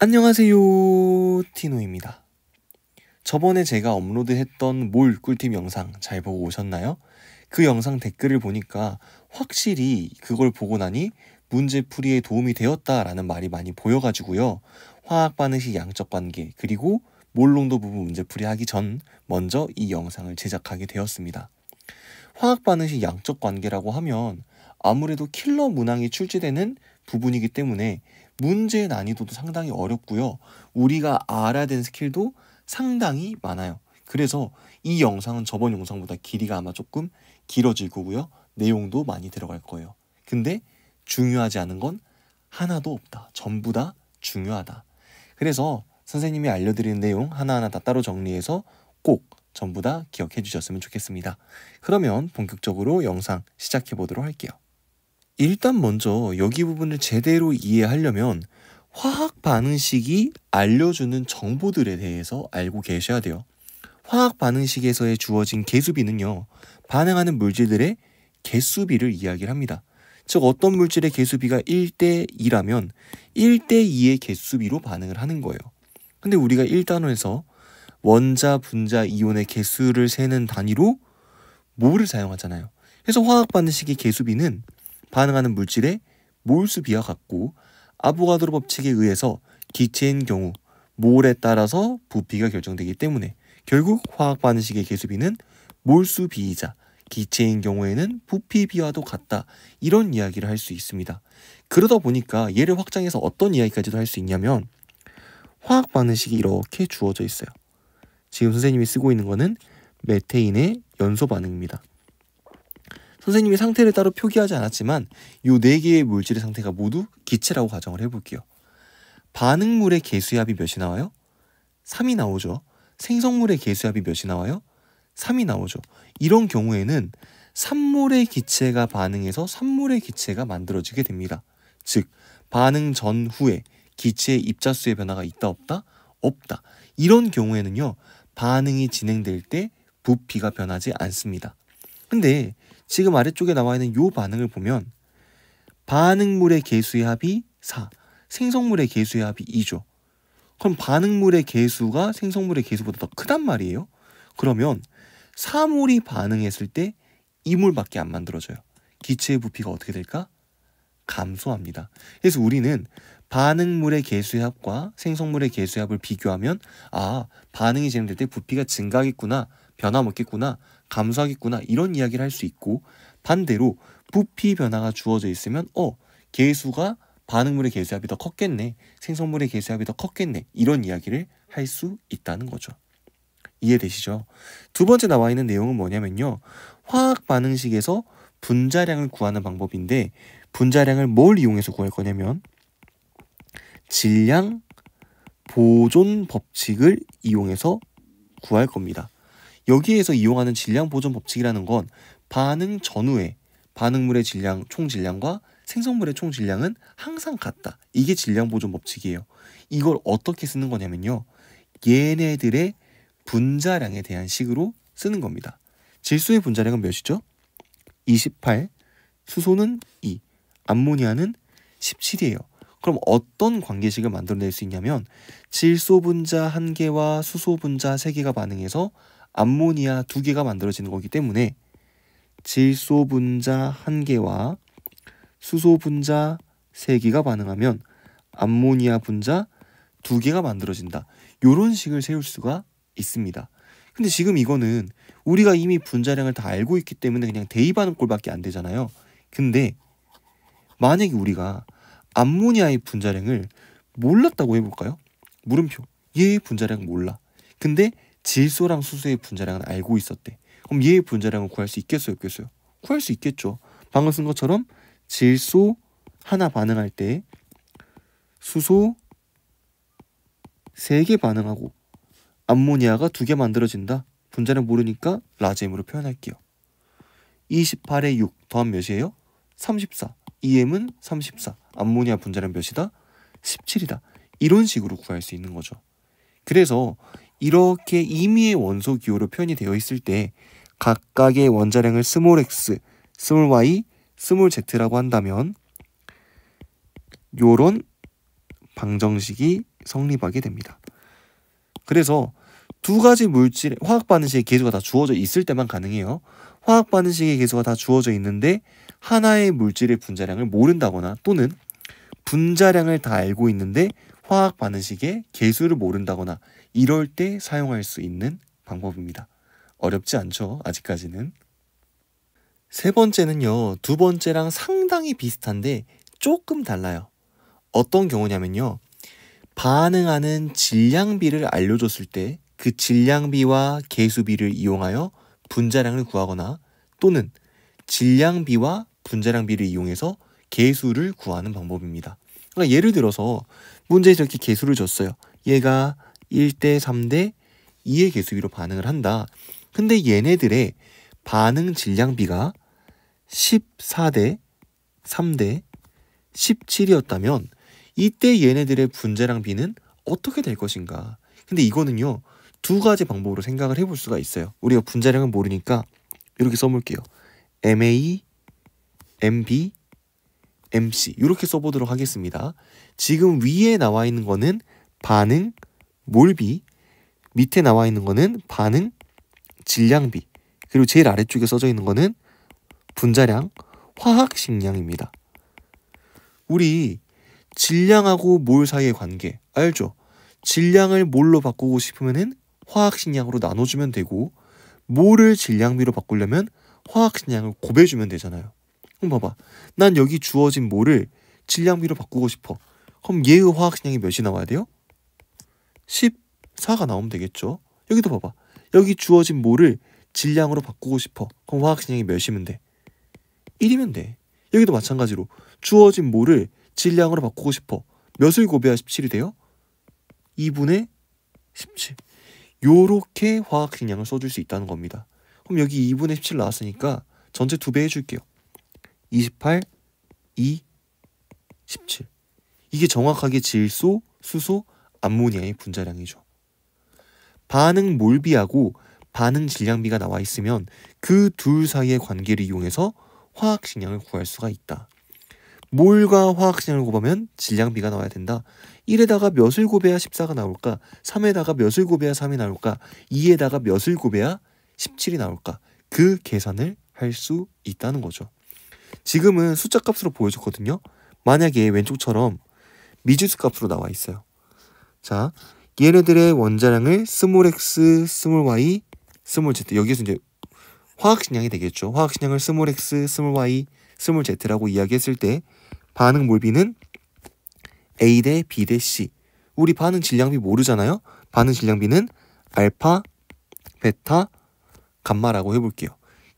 안녕하세요 티노입니다 저번에 제가 업로드했던 몰 꿀팁 영상 잘 보고 오셨나요? 그 영상 댓글을 보니까 확실히 그걸 보고 나니 문제풀이에 도움이 되었다라는 말이 많이 보여가지고요 화학 반응식 양적 관계 그리고 몰농도 부분 문제풀이 하기 전 먼저 이 영상을 제작하게 되었습니다 화학 반응식 양적 관계라고 하면 아무래도 킬러 문항이 출제되는 부분이기 때문에 문제 난이도도 상당히 어렵고요. 우리가 알아야 되는 스킬도 상당히 많아요. 그래서 이 영상은 저번 영상보다 길이가 아마 조금 길어질 거고요. 내용도 많이 들어갈 거예요. 근데 중요하지 않은 건 하나도 없다. 전부 다 중요하다. 그래서 선생님이 알려드리는 내용 하나하나 다 따로 정리해서 꼭 전부 다 기억해 주셨으면 좋겠습니다. 그러면 본격적으로 영상 시작해 보도록 할게요. 일단 먼저 여기 부분을 제대로 이해하려면 화학 반응식이 알려주는 정보들에 대해서 알고 계셔야 돼요. 화학 반응식에서의 주어진 개수비는요, 반응하는 물질들의 개수비를 이야기를 합니다. 즉, 어떤 물질의 개수비가 1대2라면 1대2의 개수비로 반응을 하는 거예요. 근데 우리가 1단원에서 원자, 분자, 이온의 개수를 세는 단위로 모를 사용하잖아요. 그래서 화학 반응식의 개수비는 반응하는 물질의 몰수비와 같고 아보가드로 법칙에 의해서 기체인 경우 몰에 따라서 부피가 결정되기 때문에 결국 화학 반응식의 개수비는 몰수비이자 기체인 경우에는 부피비와도 같다. 이런 이야기를 할 수 있습니다. 그러다 보니까 얘를 확장해서 어떤 이야기까지도 할 수 있냐면 화학 반응식이 이렇게 주어져 있어요. 지금 선생님이 쓰고 있는 거는 메테인의 연소 반응입니다. 선생님이 상태를 따로 표기하지 않았지만 이네 개의 물질의 상태가 모두 기체라고 가정을 해볼게요. 반응물의 개수압이 몇이 나와요? 3이 나오죠. 생성물의 개수압이 몇이 나와요? 3이 나오죠. 이런 경우에는 산물의 기체가 반응해서 산물의 기체가 만들어지게 됩니다. 즉, 반응 전후에 기체의 입자수의 변화가 있다 없다? 없다. 이런 경우에는요. 반응이 진행될 때 부피가 변하지 않습니다. 근데 지금 아래쪽에 나와 있는 요 반응을 보면 반응물의 개수의 합이 4, 생성물의 개수의 합이 2죠. 그럼 반응물의 개수가 생성물의 개수보다 더 크단 말이에요. 그러면 사물이 반응했을 때 이물밖에 안 만들어져요. 기체의 부피가 어떻게 될까? 감소합니다. 그래서 우리는 반응물의 개수의 합과 생성물의 개수의 합을 비교하면 아 반응이 진행될 때 부피가 증가하겠구나 변함없겠구나 감소하겠구나 이런 이야기를 할 수 있고 반대로 부피 변화가 주어져 있으면 어 개수가 반응물의 개수압이 더 컸겠네 생성물의 개수압이 더 컸겠네 이런 이야기를 할 수 있다는 거죠. 이해되시죠? 두 번째 나와 있는 내용은 뭐냐면요. 화학 반응식에서 분자량을 구하는 방법인데 분자량을 뭘 이용해서 구할 거냐면 질량 보존 법칙을 이용해서 구할 겁니다. 여기에서 이용하는 질량 보존 법칙이라는 건 반응 전후에 반응물의 질량 총 질량과 생성물의 총 질량은 항상 같다. 이게 질량 보존 법칙이에요. 이걸 어떻게 쓰는 거냐면요. 얘네들의 분자량에 대한 식으로 쓰는 겁니다. 질소의 분자량은 몇이죠? 28, 수소는 2, 암모니아는 17이에요. 그럼 어떤 관계식을 만들어낼 수 있냐면 질소 분자 1개와 수소 분자 3개가 반응해서 암모니아 두 개가 만들어지는 거기 때문에 질소 분자 한 개와 수소 분자 세 개가 반응하면 암모니아 분자 두 개가 만들어진다. 요런 식을 세울 수가 있습니다. 근데 지금 이거는 우리가 이미 분자량을 다 알고 있기 때문에 그냥 대입하는꼴밖에 안 되잖아요. 근데 만약에 우리가 암모니아의 분자량을 몰랐다고 해볼까요? 물음표. 얘의 분자량 몰라. 근데 질소랑 수소의 분자량은 알고 있었대. 그럼 얘의 분자량을 구할 수 있겠어요, 없겠어요? 구할 수 있겠죠. 방금 쓴 것처럼 질소 하나 반응할 때 수소 세 개 반응하고 암모니아가 두 개 만들어진다. 분자량 모르니까 라젠으로 표현할게요. 28에 6 더한 몇이에요? 34. EM은 34. 암모니아 분자량 몇이다? 17이다. 이런 식으로 구할 수 있는 거죠. 그래서 이렇게 임의의 원소 기호로 표현이 되어 있을 때 각각의 원자량을 스몰 x, 스몰 y, 스몰 z라고 한다면 요런 방정식이 성립하게 됩니다. 그래서 두 가지 물질 화학 반응식의 개수가 다 주어져 있을 때만 가능해요. 화학 반응식의 개수가 다 주어져 있는데 하나의 물질의 분자량을 모른다거나 또는 분자량을 다 알고 있는데 화학 반응식의 개수를 모른다거나 이럴 때 사용할 수 있는 방법입니다. 어렵지 않죠? 아직까지는. 세 번째는요. 두 번째랑 상당히 비슷한데 조금 달라요. 어떤 경우냐면요. 반응하는 질량비를 알려줬을 때 그 질량비와 계수비를 이용하여 분자량을 구하거나 또는 질량비와 분자량비를 이용해서 계수를 구하는 방법입니다. 그러니까 예를 들어서 문제에서 이렇게 계수를 줬어요. 얘가 1대 3대 2의 개수비로 반응을 한다. 근데 얘네들의 반응 질량비가 14대 3대 17이었다면 이때 얘네들의 분자량 비는 어떻게 될 것인가? 근데 이거는요. 두 가지 방법으로 생각을 해볼 수가 있어요. 우리가 분자량을 모르니까 이렇게 써볼게요. MA, MB, MC 이렇게 써보도록 하겠습니다. 지금 위에 나와 있는 거는 반응 몰비, 밑에 나와 있는 거는 반응, 질량비, 그리고 제일 아래쪽에 써져 있는 거는 분자량, 화학 식량입니다. 우리 질량하고 몰 사이의 관계 알죠? 질량을 몰로 바꾸고 싶으면 화학 식량으로 나눠주면 되고 몰을 질량비로 바꾸려면 화학 식량을 곱해주면 되잖아요. 그럼 봐봐, 난 여기 주어진 몰을 질량비로 바꾸고 싶어. 그럼 얘의 화학 식량이 몇이 나와야 돼요? 14가 나오면 되겠죠. 여기도 봐봐. 여기 주어진 모를 질량으로 바꾸고 싶어. 그럼 화학 진량이 몇이면 돼? 1이면 돼. 여기도 마찬가지로 주어진 모를 질량으로 바꾸고 싶어. 몇을 곱해야 17이 돼요? 2분의 17. 요렇게 화학 진량을 써줄 수 있다는 겁니다. 그럼 여기 2분의 17 나왔으니까 전체 두 배 해줄게요. 28, 2, 17. 이게 정확하게 질소, 수소, 암모니아의 분자량이죠. 반응 몰비하고 반응 질량비가 나와 있으면 그 둘 사이의 관계를 이용해서 화학 식량을 구할 수가 있다. 몰과 화학 식량을 곱하면 질량비가 나와야 된다. 1에다가 몇을 곱해야 14가 나올까? 3에다가 몇을 곱해야 3이 나올까? 2에다가 몇을 곱해야 17이 나올까? 그 계산을 할 수 있다는 거죠. 지금은 숫자 값으로 보여줬거든요. 만약에 왼쪽처럼 미지수 값으로 나와 있어요. 자, 얘네들의 원자량을 스몰 x, 스몰 y, 스몰 z 여기서 이제 화학식량이 되겠죠. 화학식량을 스몰 x, 스몰 y, 스몰 z라고 이야기했을 때 반응 몰비는 A 대 B 대 C. 우리 반응 질량비 모르잖아요. 반응 질량비는 알파, 베타, 감마라고 해볼게요.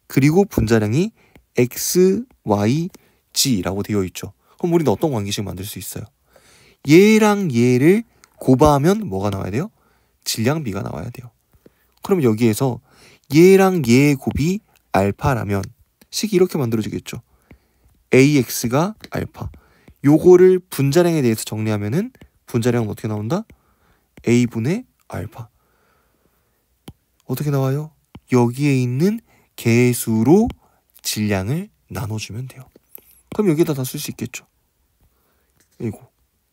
그리고 분자량이 x, y, g라고 되어 있죠. 그럼 우리는 어떤 관계식 만들 수 있어요? 얘랑 얘를 고바하면 뭐가 나와야 돼요? 질량비가 나와야 돼요. 그럼 여기에서 얘랑 얘 곱이 알파라면 식이 이렇게 만들어지겠죠. ax가 알파. 요거를 분자량에 대해서 정리하면은 분자량은 어떻게 나온다? a분의 알파. 어떻게 나와요? 여기에 있는 개수로 질량을 나눠주면 돼요. 그럼 여기에다 다 쓸 수 있겠죠. 이고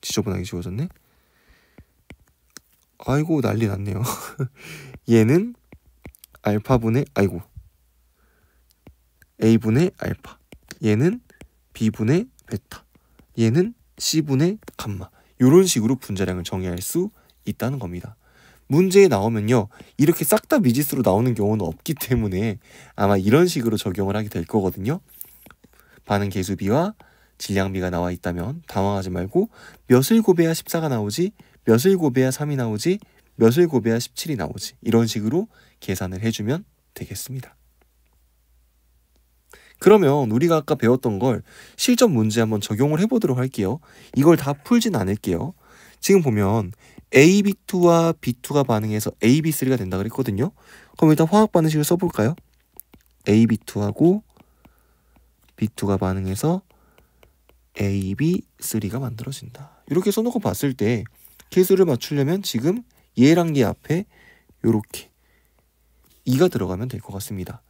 지저분하게 지워졌네. 아이고 난리 났네요. 얘는 알파분의 아이고 A분의 알파 얘는 B분의 베타 얘는 C분의 감마 이런 식으로 분자량을 정의할 수 있다는 겁니다. 문제에 나오면요. 이렇게 싹 다 미지수로 나오는 경우는 없기 때문에 아마 이런 식으로 적용을 하게 될 거거든요. 반응 개수비와 질량비가 나와 있다면 당황하지 말고 몇을 곱해야 14가 나오지 몇을 곱해야 3이 나오지 몇을 곱해야 17이 나오지 이런 식으로 계산을 해주면 되겠습니다. 그러면 우리가 아까 배웠던 걸 실전 문제 한번 적용을 해보도록 할게요. 이걸 다 풀진 않을게요. 지금 보면 AB2와 B2가 반응해서 AB3가 된다 그랬거든요. 그럼 일단 화학 반응식을 써볼까요? AB2하고 B2가 반응해서 AB3가 만들어진다. 이렇게 써놓고 봤을 때 개수를 맞추려면 지금 얘랑 기 앞에 요렇게 이가 들어가면 될 것 같습니다.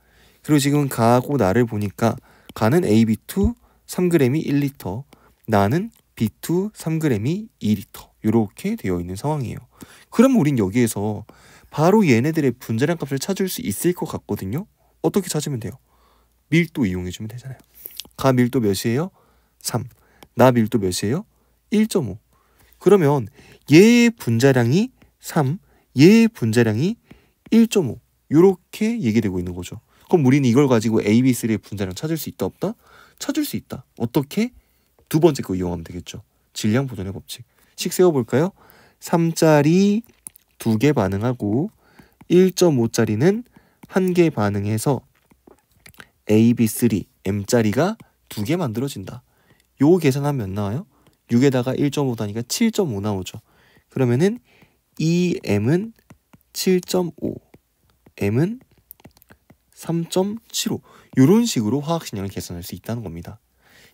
그리고 지금 가하고 나를 보니까 가는 AB2 3g이 1리터, 나는 B2 3g이 2리터 이렇게 되어 있는 상황이에요. 그럼 우린 여기에서 바로 얘네들의 분자량 값을 찾을 수 있을 것 같거든요. 어떻게 찾으면 돼요? 밀도 이용해주면 되잖아요. 가 밀도 몇이에요? 3. 나 밀도 몇이에요? 1.5. 그러면 얘의 예 분자량이 3, 얘의 예 분자량이 1.5 이렇게 얘기되고 있는 거죠. 그럼 우리는 이걸 가지고 A, B, C의 분자량 찾을 수 있다 없다? 찾을 수 있다. 어떻게? 두 번째 거 이용하면 되겠죠. 질량 보존의 법칙. 식 세워볼까요? 3짜리 두 개 반응하고 1.5짜리는 한 개 반응해서 A, B, 3, M짜리가 두 개 만들어진다. 요 계산하면 몇 나와요? 6에다가 1.5 단위가 7.5 나오죠. 그러면은 e m은 7.5, m은 3.75 이런 식으로 화학 신형을 계산할 수 있다는 겁니다.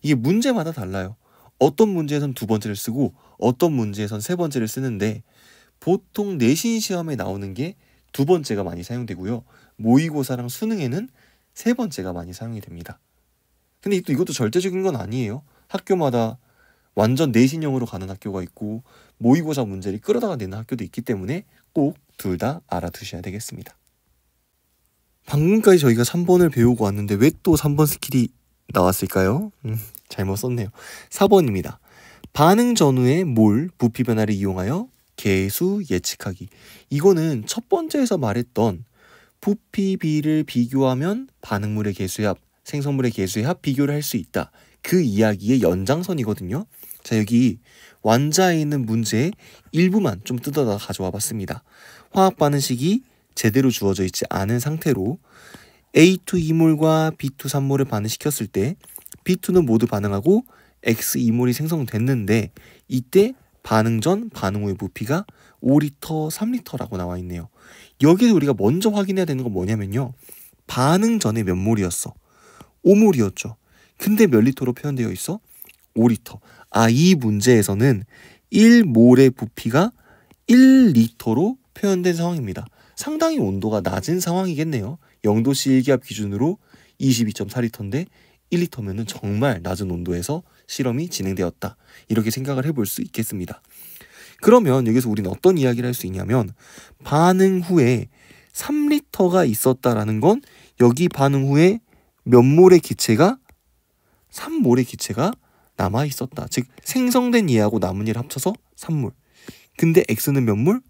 이게 문제마다 달라요. 어떤 문제에선 두 번째를 쓰고 어떤 문제에선 세 번째를 쓰는데 보통 내신 시험에 나오는 게 두 번째가 많이 사용되고요. 모의고사랑 수능에는 세 번째가 많이 사용이 됩니다. 근데 또 이것도 절대적인 건 아니에요. 학교마다 완전 내신형으로 가는 학교가 있고 모의고사 문제를 끌어다가 내는 학교도 있기 때문에 꼭 둘 다 알아두셔야 되겠습니다. 방금까지 저희가 3번을 배우고 왔는데 왜 또 3번 스킬이 나왔을까요? 음, 잘못 썼네요. 4번입니다. 반응 전후의 몰, 부피 변화를 이용하여 개수 예측하기. 이거는 첫 번째에서 말했던 부피 비를 비교하면 반응물의 개수의 합, 생성물의 개수의 합 비교를 할 수 있다. 그 이야기의 연장선이거든요. 자 여기 완자에 있는 문제의 일부만 좀 뜯어다 가져와 봤습니다. 화학 반응식이 제대로 주어져 있지 않은 상태로 A2 이몰과 B2 산몰을 반응시켰을 때 B2는 모두 반응하고 X 이몰이 생성됐는데 이때 반응 전, 반응 후의 부피가 5리터, 3리터라고 나와 있네요. 여기서 우리가 먼저 확인해야 되는 건 뭐냐면요. 반응 전에 몇 몰이었어? 5몰이었죠. 근데 몇 리터로 표현되어 있어? 5리터. 아, 이 문제에서는 1몰의 부피가 1리터로 표현된 상황입니다. 상당히 온도가 낮은 상황이겠네요. 영도씨 일기압 기준으로 22.4리터인데 1리터면 정말 낮은 온도에서 실험이 진행되었다. 이렇게 생각을 해볼 수 있겠습니다. 그러면 여기서 우리는 어떤 이야기를 할 수 있냐면 반응 후에 3리터가 있었다라는 건 여기 반응 후에 몇 몰의 기체가 3몰의 기체가 남아 있었다. 즉 생성된 얘하고 남은 얘를 합쳐서 3물 근데 x는 몇 물?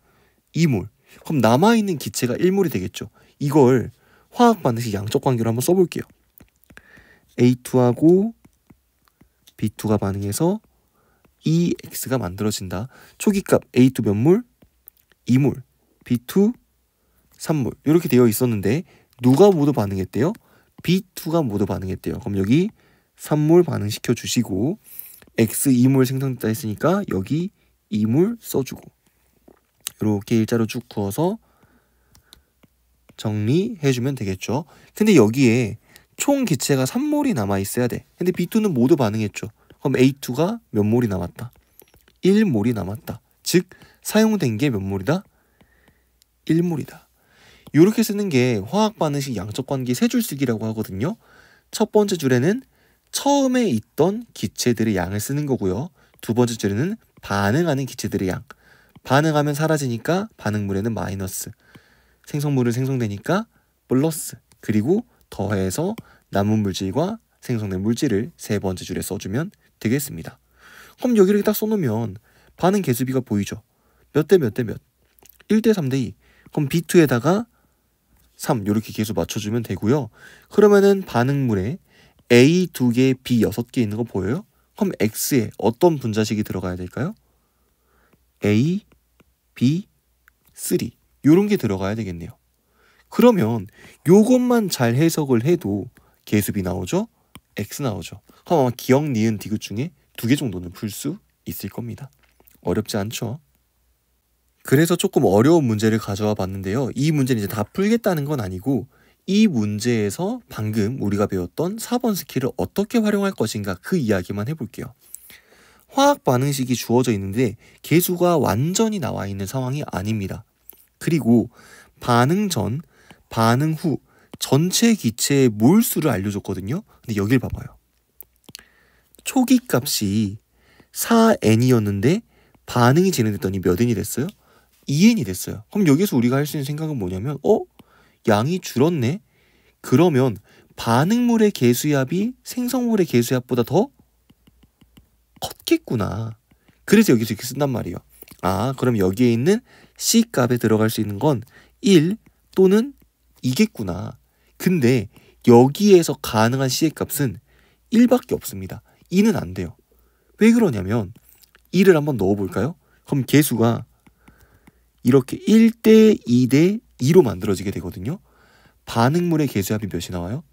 2물 그럼 남아 있는 기체가 1물이 되겠죠. 이걸 화학 반응식 양적 관계로 한번 써볼게요. A2하고 B2가 반응해서 e x 가 만들어진다. 초기값 A2 몇 물? 2물 B2 3물 이렇게 되어 있었는데 누가 모두 반응했대요? B2가 모두 반응했대요. 그럼 여기 산물 반응시켜 주시고 X 이물 생성됐다 했으니까 여기 이물 써주고 이렇게 일자로 쭉구워서 정리해주면 되겠죠. 근데 여기에 총 기체가 3몰이 남아있어야 돼. 근데 B2는 모두 반응했죠. 그럼 A2가 몇 몰이 남았다? 1몰이 남았다. 즉 사용된 게몇 몰이다? 1몰이다. 이렇게 쓰는 게 화학 반응식 양적 관계 세 줄 쓰기라고 하거든요. 첫 번째 줄에는 처음에 있던 기체들의 양을 쓰는 거고요. 두 번째 줄에는 반응하는 기체들의 양. 반응하면 사라지니까 반응물에는 마이너스. 생성물은 생성되니까 플러스. 그리고 더해서 남은 물질과 생성된 물질을 세 번째 줄에 써주면 되겠습니다. 그럼 여기를 딱 써놓으면 반응 개수비가 보이죠. 몇 대 몇 대 몇, 몇, 몇. 1 대 3 대 2. 그럼 B2에다가 3 이렇게 계속 맞춰주면 되고요. 그러면은 반응물에 A 두 개, B 여섯 개 있는 거 보여요? 그럼 X에 어떤 분자식이 들어가야 될까요? A, B, 3 이런 게 들어가야 되겠네요. 그러면 요것만 잘 해석을 해도 계수비 나오죠? X 나오죠. 그럼 아마 기억, 니은, 디귿 중에 두 개 정도는 풀 수 있을 겁니다. 어렵지 않죠? 그래서 조금 어려운 문제를 가져와 봤는데요. 이 문제는 이제 다 풀겠다는 건 아니고 이 문제에서 방금 우리가 배웠던 4번 스킬을 어떻게 활용할 것인가 그 이야기만 해볼게요. 화학 반응식이 주어져 있는데 개수가 완전히 나와 있는 상황이 아닙니다. 그리고 반응 전, 반응 후 전체 기체의 몰수를 알려줬거든요. 근데 여길 봐봐요. 초기 값이 4n이었는데 반응이 진행됐더니 몇 n이 됐어요? 2n이 됐어요. 그럼 여기서 우리가 할 수 있는 생각은 뭐냐면 어? 양이 줄었네? 그러면 반응물의 개수압이 생성물의 개수압보다 더 컸겠구나. 그래서 여기서 이렇게 쓴단 말이에요. 아, 그럼 여기에 있는 C 값에 들어갈 수 있는 건 1 또는 2겠구나. 근데 여기에서 가능한 C의 값은 1밖에 없습니다. 2는 안 돼요. 왜 그러냐면 1을 한번 넣어볼까요? 그럼 개수가 이렇게 1대 2대 2로 만들어지게 되거든요. 반응물의 계수압이 몇이 나와요?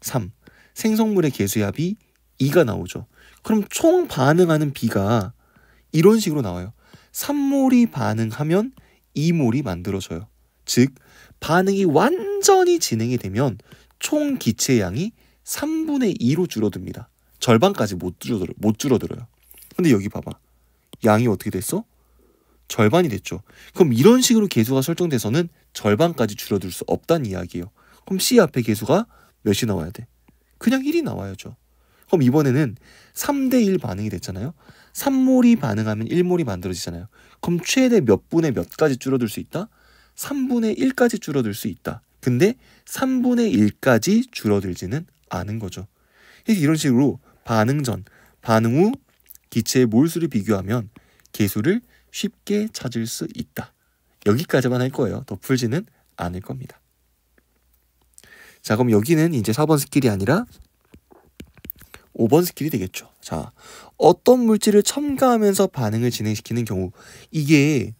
3. 생성물의 계수압이 2가 나오죠. 그럼 총 반응하는 비가 이런 식으로 나와요. 3몰이 반응하면 2몰이 만들어져요. 즉 반응이 완전히 진행이 되면 총 기체 양이 3분의 2로 줄어듭니다. 절반까지 못줄어들못 줄어들어요. 근데 여기 봐봐. 양이 어떻게 됐어? 절반이 됐죠. 그럼 이런 식으로 개수가 설정돼서는 절반까지 줄어들수 없다는 이야기예요. 그럼 C 앞에 개수가 몇이 나와야 돼? 그냥 1이 나와야죠. 그럼 이번에는 3대1 반응이 됐잖아요. 3몰이 반응하면 1몰이 만들어지잖아요. 그럼 최대 몇 분의 몇까지 줄어들 수 있다? 3분의 1까지 줄어들 수 있다. 근데 3분의 1까지 줄어들지는 않은 거죠. 이런 식으로 반응 전, 반응 후 기체의 몰수를 비교하면 개수를 쉽게 찾을 수 있다. 여기까지만 할 거예요. 더 풀지는 않을 겁니다. 자, 그럼 여기는 이제 4번 스킬이 아니라 5번 스킬이 되겠죠. 자, 어떤 물질을 첨가하면서 반응을 진행시키는 경우 이게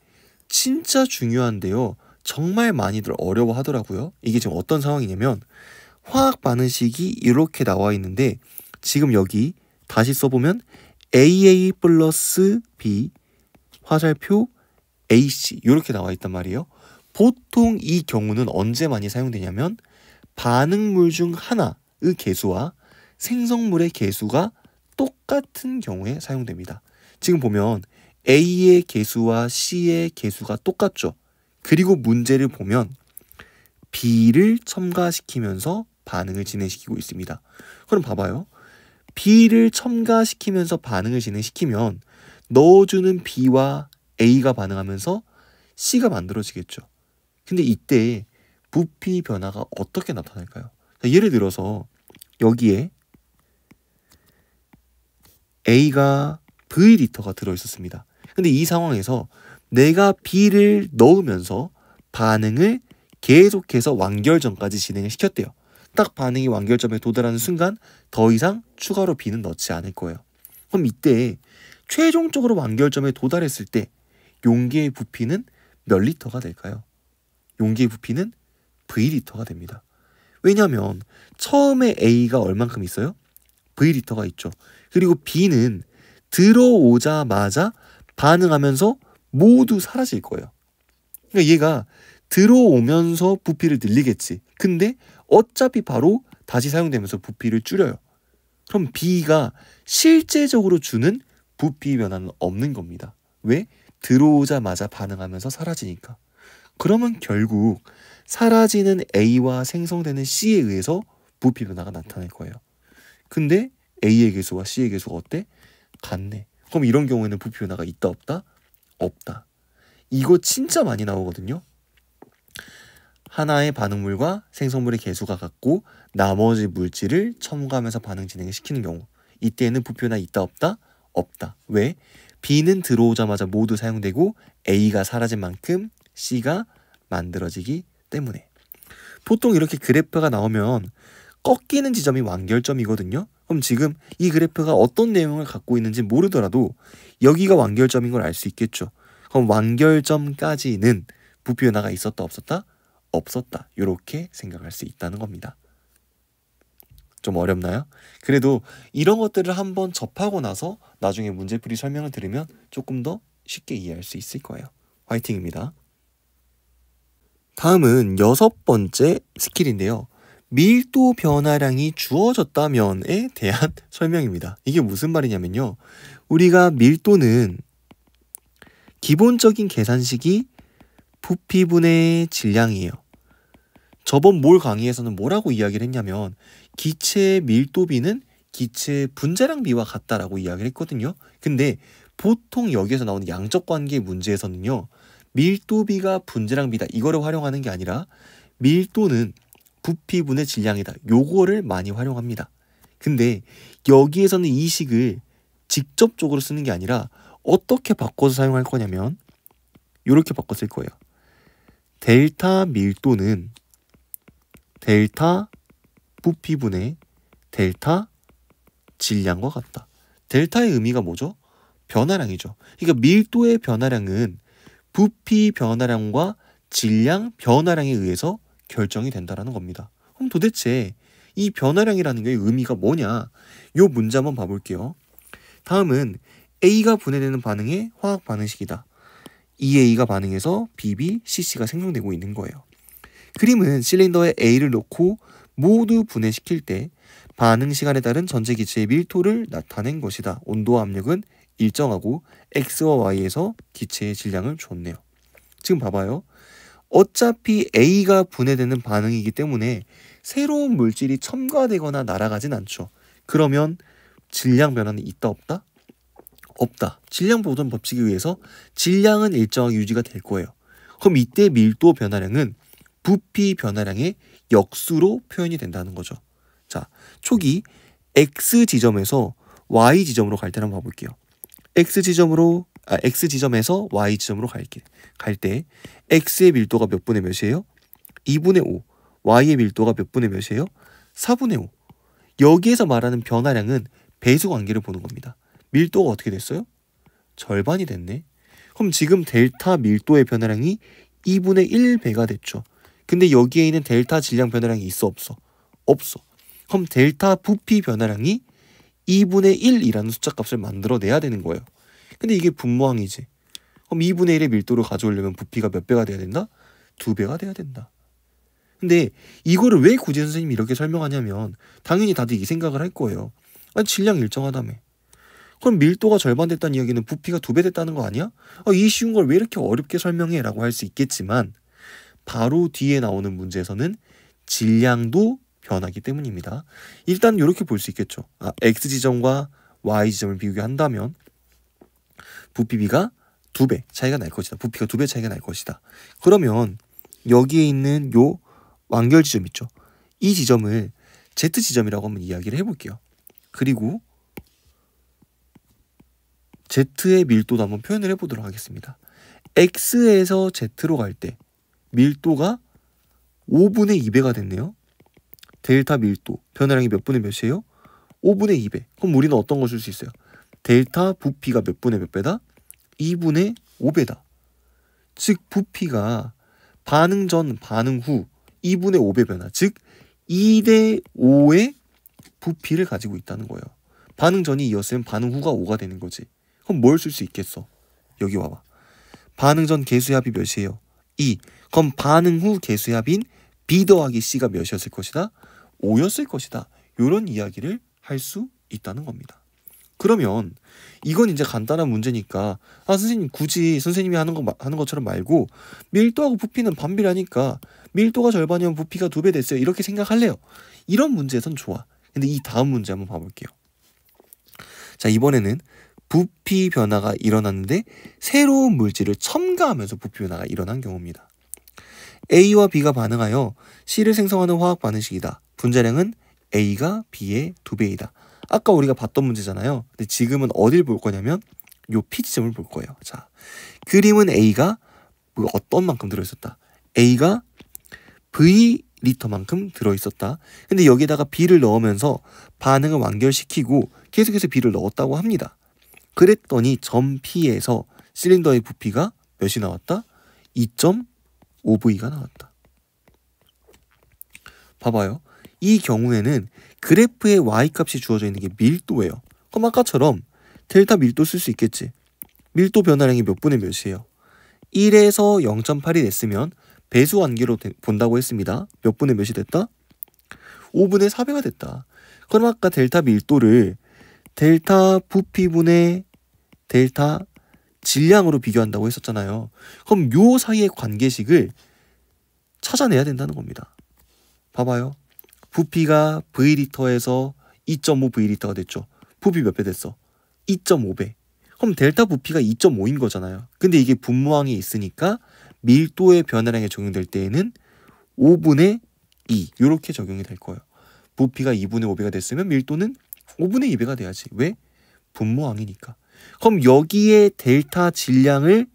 진짜 중요한데요. 정말 많이들 어려워하더라고요. 이게 지금 어떤 상황이냐면 화학 반응식이 이렇게 나와 있는데 지금 여기 다시 써보면 AA 플러스 B 화살표 AC 이렇게 나와 있단 말이에요. 보통 이 경우는 언제 많이 사용되냐면 반응물 중 하나의 개수와 생성물의 개수가 똑같은 경우에 사용됩니다. 지금 보면 A의 개수와 C의 개수가 똑같죠. 그리고 문제를 보면 B를 첨가시키면서 반응을 진행시키고 있습니다. 그럼 봐봐요. B를 첨가시키면서 반응을 진행시키면 넣어주는 B와 A가 반응하면서 C가 만들어지겠죠. 근데 이때 부피 변화가 어떻게 나타날까요? 예를 들어서 여기에 A가 V 리터가 들어있었습니다. 근데 이 상황에서 내가 B를 넣으면서 반응을 계속해서 완결점까지 진행을 시켰대요. 딱 반응이 완결점에 도달하는 순간 더 이상 추가로 B는 넣지 않을 거예요. 그럼 이때 최종적으로 완결점에 도달했을 때 용기의 부피는 몇 리터가 될까요? 용기의 부피는 V리터가 됩니다. 왜냐하면 처음에 A가 얼만큼 있어요? V리터가 있죠. 그리고 B는 들어오자마자 반응하면서 모두 사라질 거예요. 그러니까 얘가 들어오면서 부피를 늘리겠지. 근데 어차피 바로 다시 사용되면서 부피를 줄여요. 그럼 B가 실제적으로 주는 부피 변화는 없는 겁니다. 왜? 들어오자마자 반응하면서 사라지니까. 그러면 결국 사라지는 A와 생성되는 C에 의해서 부피 변화가 나타날 거예요. 근데 A의 개수와 C의 개수가 어때? 같네. 그럼 이런 경우에는 부피 변화가 있다 없다? 없다. 이거 진짜 많이 나오거든요. 하나의 반응물과 생성물의 개수가 같고 나머지 물질을 첨가하면서 반응 진행을 시키는 경우 이때에는 부피나 변 있다 없다 없다. 왜? B는 들어오자마자 모두 사용되고 A가 사라진 만큼 C가 만들어지기 때문에 보통 이렇게 그래프가 나오면 꺾이는 지점이 완결점이거든요. 그럼 지금 이 그래프가 어떤 내용을 갖고 있는지 모르더라도 여기가 완결점인 걸 알 수 있겠죠. 그럼 완결점까지는 부피 변화가 있었다 없었다? 없었다. 이렇게 생각할 수 있다는 겁니다. 좀 어렵나요? 그래도 이런 것들을 한번 접하고 나서 나중에 문제풀이 설명을 들으면 조금 더 쉽게 이해할 수 있을 거예요. 화이팅입니다. 다음은 여섯 번째 스킬인데요. 밀도 변화량이 주어졌다면에 대한 설명입니다. 이게 무슨 말이냐면요. 우리가 밀도는 기본적인 계산식이 부피분의 질량이에요. 저번 몰 강의에서는 뭐라고 이야기를 했냐면 기체의 밀도비는 기체 분자량비와 같다라고 이야기를 했거든요. 근데 보통 여기에서 나오는 양적 관계 문제에서는요. 밀도비가 분자량비다. 이거를 활용하는 게 아니라 밀도는 부피분의 질량이다. 요거를 많이 활용합니다. 근데 여기에서는 이 식을 직접적으로 쓰는 게 아니라 어떻게 바꿔서 사용할 거냐면 이렇게 바꿨을 거예요. 델타 밀도는 델타 부피분의 델타 질량과 같다. 델타의 의미가 뭐죠? 변화량이죠. 그러니까 밀도의 변화량은 부피 변화량과 질량 변화량에 의해서 결정이 된다라는 겁니다. 그럼 도대체 이 변화량이라는 게 의미가 뭐냐? 요 문제 한번 봐볼게요. 다음은 A가 분해되는 반응의 화학 반응식이다. EA가 반응해서 BB, CC가 생성되고 있는 거예요. 그림은 실린더에 A를 놓고 모두 분해시킬 때 반응 시간에 따른 전체 기체의 밀도를 나타낸 것이다. 온도와 압력은 일정하고 x와 y에서 기체의 질량을 줬네요. 지금 봐봐요. 어차피 A가 분해되는 반응이기 때문에 새로운 물질이 첨가되거나 날아가진 않죠. 그러면 질량 변화는 있다 없다? 없다. 질량 보존 법칙에 의해서 질량은 일정하게 유지가 될 거예요. 그럼 이때 밀도 변화량은 부피 변화량의 역수로 표현이 된다는 거죠. 자, 초기 x 지점에서 y 지점으로 갈 때를 한번 봐볼게요. x 지점으로 아, x 지점에서 y 지점으로 갈게 갈때 x의 밀도가 몇 분의 몇이에요? 2분의 5. y의 밀도가 몇 분의 몇이에요? 4분의 5. 여기에서 말하는 변화량은 배수 관계를 보는 겁니다. 밀도가 어떻게 됐어요? 절반이 됐네. 그럼 지금 델타 밀도의 변화량이 2분의 1배가 됐죠. 근데 여기에 있는 델타 질량 변화량이 있어 없어? 없어. 그럼 델타 부피 변화량이 2분의 1이라는 숫자 값을 만들어내야 되는 거예요. 근데 이게 분모항이지. 그럼 2분의 1의 밀도를 가져오려면 부피가 몇 배가 돼야 된다? 두 배가 돼야 된다. 근데 이거를 왜구이 선생님이 이렇게 설명하냐면 당연히 다들 이 생각을 할 거예요. 아니 질량 일정하다며. 그럼 밀도가 절반 됐다는 이야기는 부피가 두 배 됐다는 거 아니야? 아, 이 쉬운 걸 왜 이렇게 어렵게 설명해? 라고 할 수 있겠지만 바로 뒤에 나오는 문제에서는 질량도 변하기 때문입니다. 일단 이렇게 볼 수 있겠죠. 아, x 지점과 y 지점을 비교 한다면 부피비가 두 배 차이가 날 것이다. 부피가 두 배 차이가 날 것이다. 그러면 여기에 있는 요 완결 지점 있죠. 이 지점을 z 지점이라고 한번 이야기를 해볼게요. 그리고 z의 밀도도 한번 표현을 해보도록 하겠습니다. x에서 z로 갈때 밀도가 5분의 2배가 됐네요. 델타 밀도 변화량이 몇 분의 몇이에요? 5분의 2배. 그럼 우리는 어떤 걸쓸수 있어요? 델타 부피가 몇 분의 몇 배다? 2분의 5배다. 즉 부피가 반응 전 반응 후 2분의 5배 변화. 즉 2대 5의 부피를 가지고 있다는 거예요. 반응 전이 이었으면 반응 후가 5가 되는 거지. 그럼 뭘 쓸 수 있겠어? 여기 와봐. 반응 전 개수의 합이 몇이에요? 2. 그럼 반응 후 개수합인 B 더하기 C가 몇이었을 것이다? 5였을 것이다. 이런 이야기를 할 수 있다는 겁니다. 그러면 이건 이제 간단한 문제니까 아 선생님 굳이 선생님이 하는 거 하는 것처럼 말고 밀도하고 부피는 반비라니까 밀도가 절반이면 부피가 두 배 됐어요 이렇게 생각할래요 이런 문제에선 좋아 근데 이 다음 문제 한번 봐볼게요 자 이번에는 부피 변화가 일어났는데 새로운 물질을 첨가하면서 부피 변화가 일어난 경우입니다 A와 B가 반응하여 C를 생성하는 화학 반응식이다. 분자량은 A가 B의 두배이다 아까 우리가 봤던 문제잖아요. 근데 지금은 어딜 볼 거냐면 요 P 지점을 볼 거예요. 자, 그림은 A가 뭐 어떤 만큼 들어있었다. A가 V 리터만큼 들어있었다. 근데 여기다가 B를 넣으면서 반응을 완결시키고 계속해서 B를 넣었다고 합니다. 그랬더니 점 P에서 실린더의 부피가 몇이 나왔다? 2. OV가 나왔다. 봐봐요. 이 경우에는 그래프의 y값이 주어져 있는 게 밀도예요. 그럼 아까처럼 델타 밀도 쓸 수 있겠지. 밀도 변화량이 몇 분의 몇이에요? 1에서 0.8이 됐으면 배수 완계로 본다고 했습니다. 몇 분의 몇이 됐다? 5분의 4배가 됐다. 그럼 아까 델타 밀도를 델타 부피분의 델타 질량으로 비교한다고 했었잖아요. 그럼 요 사이의 관계식을 찾아내야 된다는 겁니다. 봐봐요. 부피가 V리터에서 2.5V리터가 됐죠. 부피 몇 배 됐어? 2.5배. 그럼 델타 부피가 2.5인 거잖아요. 근데 이게 분모항에 있으니까 밀도의 변화량에 적용될 때에는 5분의 2 이렇게 적용이 될 거예요. 부피가 2분의 5배가 됐으면 밀도는 5분의 2배가 돼야지. 왜? 분모항이니까. 그럼 여기에 델타 질량을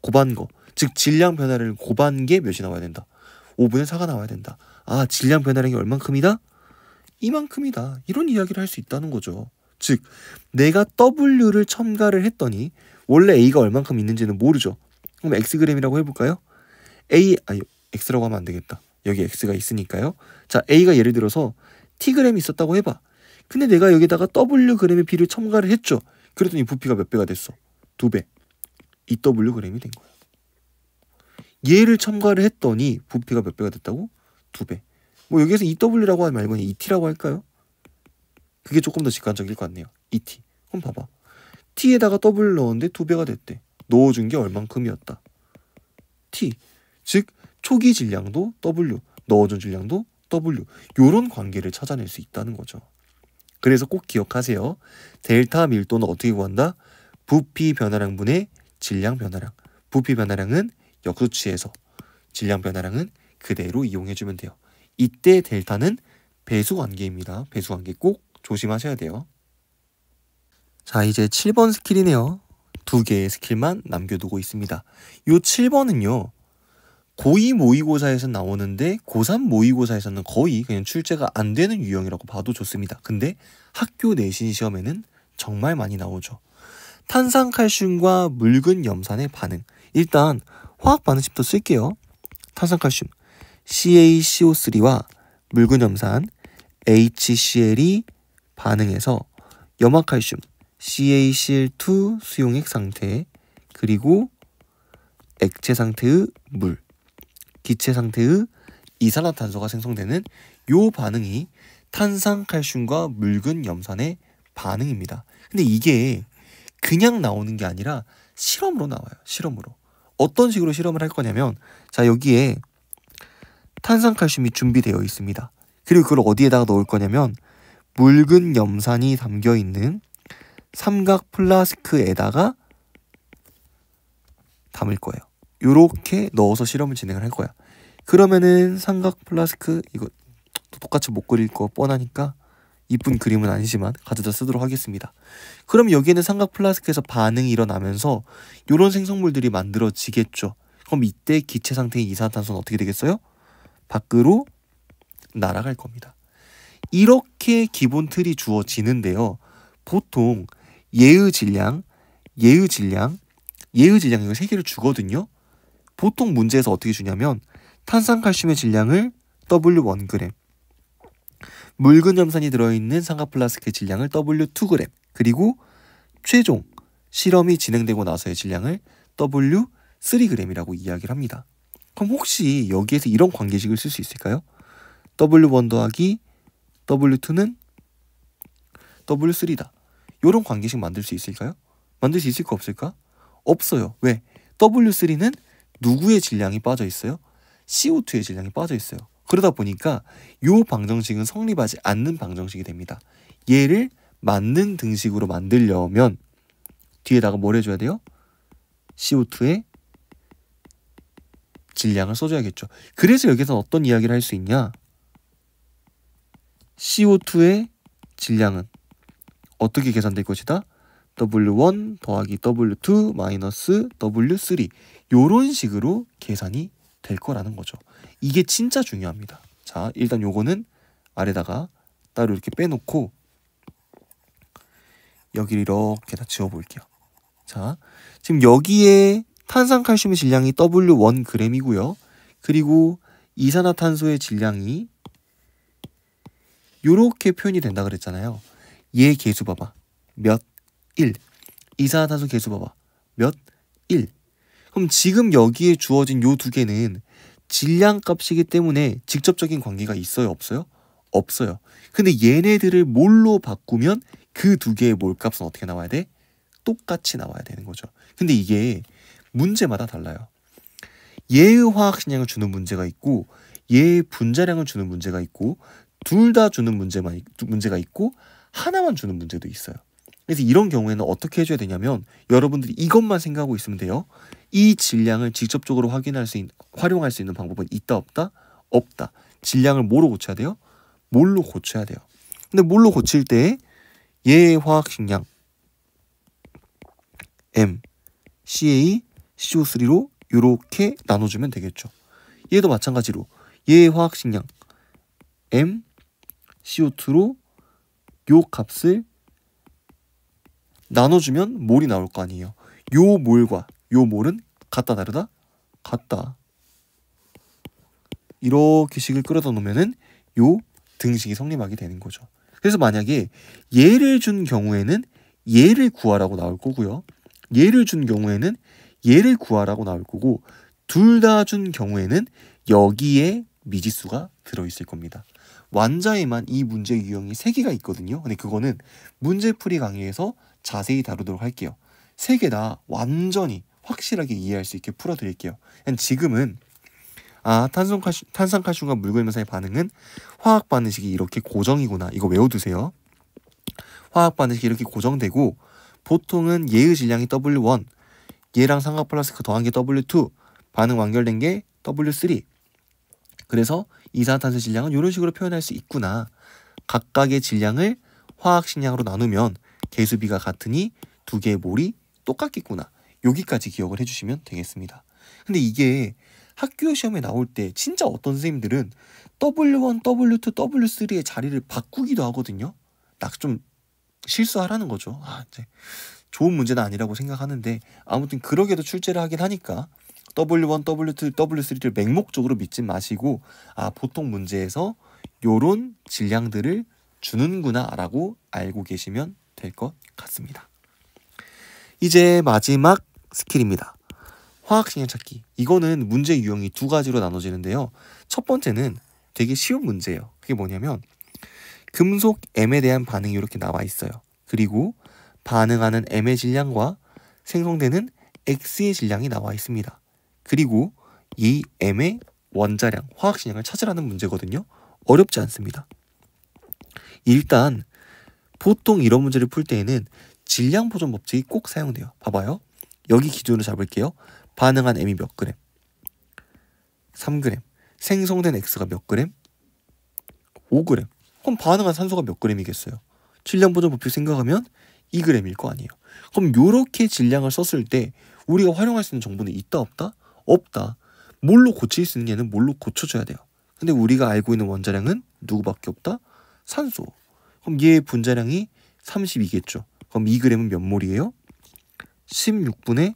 고반 거, 즉 질량 변화를 고반 게 몇이 나와야 된다. 5분의 4가 나와야 된다. 아, 질량 변화량이 얼만큼이다? 이만큼이다. 이런 이야기를 할 수 있다는 거죠. 즉, 내가 W를 첨가를 했더니 원래 A가 얼만큼 있는지는 모르죠. 그럼 X그램이라고 해볼까요? A, 아니, X라고 하면 안 되겠다. 여기 X가 있으니까요. 자, A가 예를 들어서 T그램이 있었다고 해봐. 근데 내가 여기다가 W그램의 B를 첨가를 했죠. 그랬더니 부피가 몇 배가 됐어? 두 배. EWg이 된거예 얘를 첨가를 했더니 부피가 몇 배가 됐다고? 두 배. 뭐 여기에서 EW라고 하면 말고 그냥 e t 라고 할까요? 그게 조금 더 직관적일 것 같네요. ET. 그럼 봐봐. T에다가 W 넣었는데 두 배가 됐대. 넣어준 게 얼만큼이었다. T. 즉 초기 질량도 W, 넣어준 질량도 W. 요런 관계를 찾아낼 수 있다는 거죠. 그래서 꼭 기억하세요. 델타 밀도는 어떻게 구한다? 부피 변화량 분의 질량 변화량. 부피 변화량은 역수치에서 질량 변화량은 그대로 이용해 주면 돼요. 이때 델타는 배수 관계입니다. 배수 관계 꼭 조심하셔야 돼요. 자, 이제 7번 스킬이네요. 두 개의 스킬만 남겨두고 있습니다. 이 7번은요. 고2 모의고사에서 나오는데 고3 모의고사에서는 거의 그냥 출제가 안 되는 유형이라고 봐도 좋습니다. 근데 학교 내신 시험에는 정말 많이 나오죠. 탄산칼슘과 묽은 염산의 반응. 일단 화학 반응식부터 쓸게요. 탄산칼슘 CaCO3와 묽은 염산 HCl이 반응해서 염화칼슘 CaCl2 수용액 상태 그리고 액체 상태의 물 기체 상태의 이산화탄소가 생성되는 요 반응이 탄산칼슘과 묽은 염산의 반응입니다. 근데 이게 그냥 나오는 게 아니라 실험으로 나와요. 실험으로. 어떤 식으로 실험을 할 거냐면 자 여기에 탄산칼슘이 준비되어 있습니다. 그리고 그걸 어디에다가 넣을 거냐면 묽은 염산이 담겨 있는 삼각 플라스크에다가 담을 거예요. 요렇게 넣어서 실험을 진행을 할 거야. 그러면은 삼각 플라스크 이거 똑같이 못 그릴 거 뻔하니까 이쁜 그림은 아니지만 가져다 쓰도록 하겠습니다. 그럼 여기에는 삼각 플라스크에서 반응이 일어나면서 이런 생성물들이 만들어지겠죠. 그럼 이때 기체 상태의 이산화탄소는 어떻게 되겠어요? 밖으로 날아갈 겁니다. 이렇게 기본 틀이 주어지는데요. 보통 예의 질량, 예의 질량, 예의 질량 이거 세 개를 주거든요. 보통 문제에서 어떻게 주냐면 탄산칼슘의 질량을 W1g, 묽은 염산이 들어있는 상가 플라스크의 질량을 W2g, 그리고 최종 실험이 진행되고 나서의 질량을 W3g이라고 이야기를 합니다. 그럼 혹시 여기에서 이런 관계식을 쓸 수 있을까요? W1 더하기 W2는 W3다. 이런 관계식 만들 수 있을까요? 만들 수 있을까 없을까? 없어요. 왜? W3는 누구의 질량이 빠져 있어요? CO2의 질량이 빠져 있어요. 그러다 보니까 요 방정식은 성립하지 않는 방정식이 됩니다. 얘를 맞는 등식으로 만들려면 뒤에다가 뭘 해줘야 돼요? CO2의 질량을 써줘야겠죠. 그래서 여기서 어떤 이야기를 할 수 있냐? CO2의 질량은 어떻게 계산될 것이다? W1 더하기 W2 마이너스 W3 요런 식으로 계산이 될 거라는 거죠. 이게 진짜 중요합니다. 자, 일단 요거는 아래다가 따로 이렇게 빼놓고 여기를 이렇게 다 지워 볼게요. 자, 지금 여기에 탄산칼슘의 질량이 W1g이고요. 그리고 이산화탄소의 질량이 요렇게 표현이 된다 그랬잖아요. 얘 개수 봐봐. 몇 1. 이산화탄소 개수 봐봐. 몇 1. 그럼 지금 여기에 주어진 요 두 개는 질량 값이기 때문에 직접적인 관계가 있어요, 없어요? 없어요. 근데 얘네들을 뭘로 바꾸면 그 두 개의 몰값은 어떻게 나와야 돼? 똑같이 나와야 되는 거죠. 근데 이게 문제마다 달라요. 얘의 화학 신양을 주는 문제가 있고 얘의 분자량을 주는 문제가 있고 둘 다 주는 문제만 문제가 있고 하나만 주는 문제도 있어요. 그래서 이런 경우에는 어떻게 해줘야 되냐면 여러분들이 이것만 생각하고 있으면 돼요. 이 질량을 직접적으로 확인할 수 있, 활용할 수 있는 방법은 있다 없다? 없다. 질량을 뭐로 고쳐야 돼요? 뭘로 고쳐야 돼요. 근데 뭘로 고칠 때 얘의 화학 식량 M, CA, CO3로 이렇게 나눠주면 되겠죠. 얘도 마찬가지로 얘의 화학 식량 M, CO2로 요 값을 나눠주면 몰이 나올 거 아니에요. 요 몰과 요 몰은 같다 다르다? 같다. 이렇게 식을 끌어다 놓으면요 등식이 성립하게 되는 거죠. 그래서 만약에 예를 준 경우에는 예를 구하라고 나올 거고요. 예를 준 경우에는 예를 구하라고 나올 거고 둘 다 준 경우에는 여기에 미지수가 들어있을 겁니다. 완자에만 이 문제 유형이 세개가 있거든요. 근데 그거는 문제풀이 강의에서 자세히 다루도록 할게요. 세 개 다 완전히 확실하게 이해할 수 있게 풀어드릴게요. 지금은 아 탄산칼슘, 탄산칼슘과 물그림사의 반응은 화학 반응식이 이렇게 고정이구나 이거 외워두세요. 화학 반응식이 이렇게 고정되고 보통은 얘의 질량이 W1 얘랑 삼각 플라스틱 그 더한 게 W2 반응 완결된 게 W3 그래서 이산화탄소 질량은 이런 식으로 표현할 수 있구나 각각의 질량을 화학 식량으로 나누면 개수비가 같으니 두 개의 몰이 똑같겠구나. 여기까지 기억을 해주시면 되겠습니다. 근데 이게 학교 시험에 나올 때 진짜 어떤 선생님들은 W1, W2, W3의 자리를 바꾸기도 하거든요. 딱 좀 실수하라는 거죠. 아, 이제 좋은 문제는 아니라고 생각하는데 아무튼 그러게도 출제를 하긴 하니까 W1, W2, W3를 맹목적으로 믿지 마시고 아 보통 문제에서 요런 질량들을 주는구나라고 알고 계시면 될것 같습니다. 이제 마지막 스킬입니다. 화학 신경 찾기. 이거는 문제 유형이 두 가지로 나눠지는데요. 첫 번째는 되게 쉬운 문제예요. 그게 뭐냐면 금속 M에 대한 반응이 이렇게 나와 있어요. 그리고 반응하는 M의 질량과 생성되는 X의 질량이 나와 있습니다. 그리고 이 M의 원자량, 화학 신경을 찾으라는 문제거든요. 어렵지 않습니다. 일단 보통 이런 문제를 풀 때에는 질량 보존 법칙이 꼭 사용돼요. 봐봐요. 여기 기준으로 잡을게요. 반응한 M이 몇 그램? 3그램. 생성된 X가 몇 그램? 5그램. 그럼 반응한 산소가 몇 그램이겠어요? 질량 보존 법칙 생각하면 2그램일거 아니에요. 그럼 이렇게 질량을 썼을 때 우리가 활용할 수 있는 정보는 있다 없다? 없다. 뭘로 고칠 수 있는 얘는 뭘로 고쳐줘야 돼요. 근데 우리가 알고 있는 원자량은 누구밖에 없다? 산소. 그럼 얘 분자량이 32겠죠. 그럼 2g은 몇 몰이에요? 16분의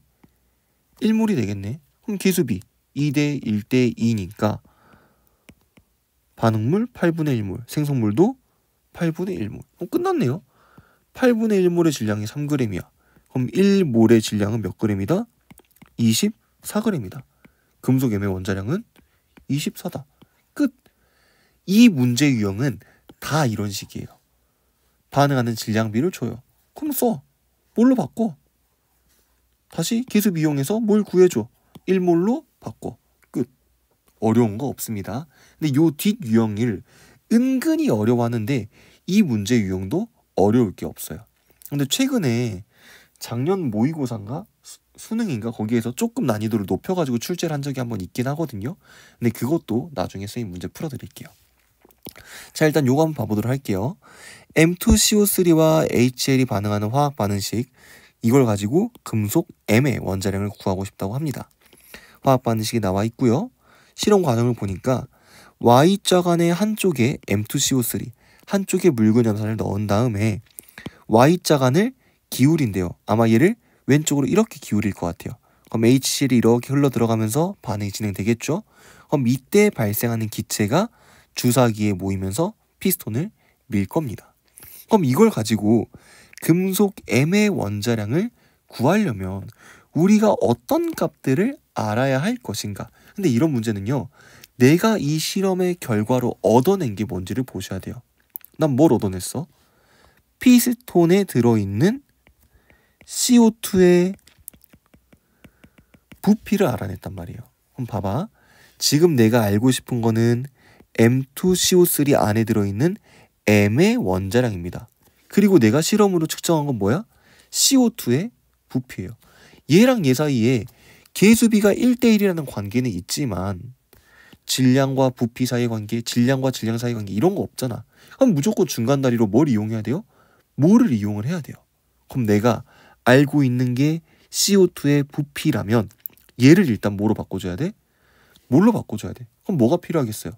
1몰이 되겠네. 그럼 계수비 2대 1대 2니까 반응물 8분의 1몰, 생성물도 8분의 1몰. 어, 끝났네요. 8분의 1몰의 질량이 3g이야. 그럼 1몰의 질량은 몇 g이다? 24g이다. 금속염매 원자량은 24다. 끝! 이 문제 유형은 다 이런 식이에요. 반응하는 질량비를 줘요. 그럼 써. 뭘로 바꿔? 다시 기습 이용해서 뭘 구해줘. 일몰로 바꿔. 끝. 어려운 거 없습니다. 근데 요 뒷 유형일 은근히 어려워하는데 이 문제 유형도 어려울 게 없어요. 근데 최근에 작년 모의고사인가 수능인가 거기에서 조금 난이도를 높여가지고 출제를 한 적이 한번 있긴 하거든요. 근데 그것도 나중에 선생님 문제 풀어드릴게요. 자 일단 요거 한번 봐보도록 할게요. M2CO3와 HL이 반응하는 화학 반응식 이걸 가지고 금속 M의 원자량을 구하고 싶다고 합니다. 화학 반응식이 나와 있고요. 실험 과정을 보니까 Y자 간의 한쪽에 M2CO3 한쪽에 묽은 염산을 넣은 다음에 Y자 간을 기울인데요. 아마 얘를 왼쪽으로 이렇게 기울일 것 같아요. 그럼 HCl이 이렇게 흘러 들어가면서 반응이 진행되겠죠. 그럼 이때 발생하는 기체가 주사기에 모이면서 피스톤을 밀 겁니다. 그럼 이걸 가지고 금속 M의 원자량을 구하려면 우리가 어떤 값들을 알아야 할 것인가? 근데 이런 문제는요. 내가 이 실험의 결과로 얻어낸 게 뭔지를 보셔야 돼요. 난 뭘 얻어냈어? 피스톤에 들어있는 CO2의 부피를 알아냈단 말이에요. 그럼 봐봐. 지금 내가 알고 싶은 거는 M2CO3 안에 들어있는 M의 원자량입니다. 그리고 내가 실험으로 측정한 건 뭐야? CO2의 부피예요. 얘랑 얘 사이에 계수비가 1대1이라는 관계는 있지만 질량과 부피 사이의 관계, 질량과 질량 사이의 관계 이런 거 없잖아. 그럼 무조건 중간 다리로 뭘 이용해야 돼요? 뭐를 이용을 해야 돼요? 그럼 내가 알고 있는 게 CO2의 부피라면 얘를 일단 뭐로 바꿔줘야 돼? 뭘로 바꿔줘야 돼? 그럼 뭐가 필요하겠어요?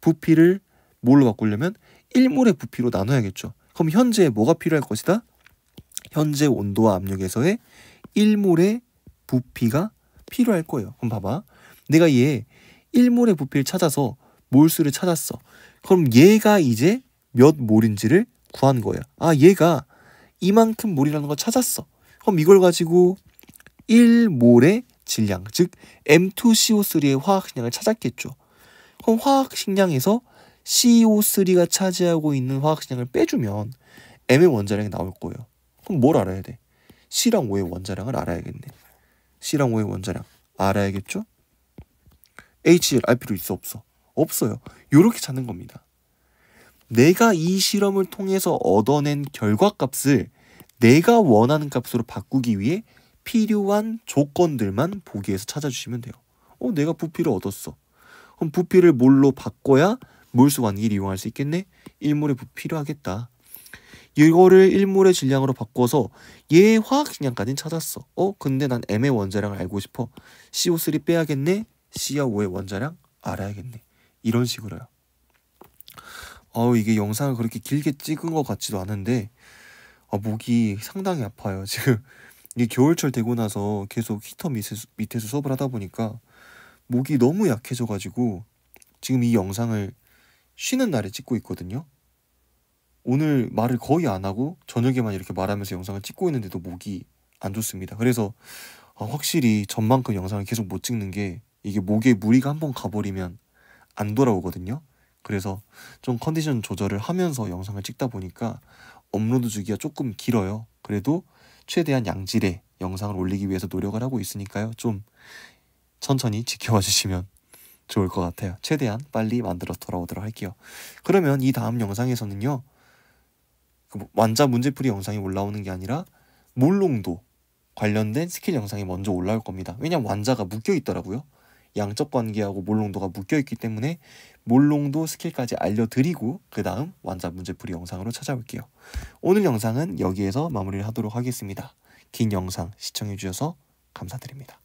부피를 뭘로 바꾸려면 1몰의 부피로 나눠야겠죠. 그럼 현재 뭐가 필요할 것이다? 현재 온도와 압력에서의 1몰의 부피가 필요할 거예요. 그럼 봐봐. 내가 얘 1몰의 부피를 찾아서 몰수를 찾았어. 그럼 얘가 이제 몇 몰인지를 구한 거예요 아, 얘가 이만큼 몰이라는 걸 찾았어. 그럼 이걸 가지고 1몰의 질량, 즉 M2CO3의 화학 식량을 찾았겠죠. 그럼 화학 식량에서 CO3가 차지하고 있는 화학식량을 빼주면 M의 원자량이 나올 거예요. 그럼 뭘 알아야 돼? C랑 O의 원자량을 알아야겠네. C랑 O의 원자량 알아야겠죠? HCl 알 필요 있어 없어? 없어요. 요렇게 찾는 겁니다. 내가 이 실험을 통해서 얻어낸 결과값을 내가 원하는 값으로 바꾸기 위해 필요한 조건들만 보기에서 찾아주시면 돼요. 어, 내가 부피를 얻었어. 그럼 부피를 뭘로 바꿔야 몰수 완기를 이용할 수 있겠네? 일몰의 필요하겠다. 이거를 일몰의 질량으로 바꿔서 얘 화학 질량까지는 찾았어. 어? 근데 난 M의 원자량을 알고 싶어. CO3 빼야겠네? CR5의 원자량 알아야겠네. 이런 식으로요. 어우 이게 영상을 그렇게 길게 찍은 것 같지도 않은데 아, 목이 상당히 아파요. 지금 이게 겨울철 되고 나서 계속 히터 밑에서, 밑에서 수업을 하다 보니까 목이 너무 약해져가지고 지금 이 영상을 쉬는 날에 찍고 있거든요. 오늘 말을 거의 안 하고 저녁에만 이렇게 말하면서 영상을 찍고 있는데도 목이 안 좋습니다. 그래서 아, 확실히 전만큼 영상을 계속 못 찍는 게 이게 목에 무리가 한번 가버리면 안 돌아오거든요. 그래서 좀 컨디션 조절을 하면서 영상을 찍다 보니까 업로드 주기가 조금 길어요. 그래도 최대한 양질의 영상을 올리기 위해서 노력을 하고 있으니까요. 좀 천천히 지켜봐 주시면 좋을 것 같아요. 최대한 빨리 만들어서 돌아오도록 할게요. 그러면 이 다음 영상에서는요. 그 뭐 완자 문제풀이 영상이 올라오는 게 아니라 몰롱도 관련된 스킬 영상이 먼저 올라올 겁니다. 왜냐면 완자가 묶여 있더라고요. 양적 관계하고 몰롱도가 묶여 있기 때문에 몰롱도 스킬까지 알려드리고 그 다음 완자 문제풀이 영상으로 찾아올게요. 오늘 영상은 여기에서 마무리를 하도록 하겠습니다. 긴 영상 시청해주셔서 감사드립니다.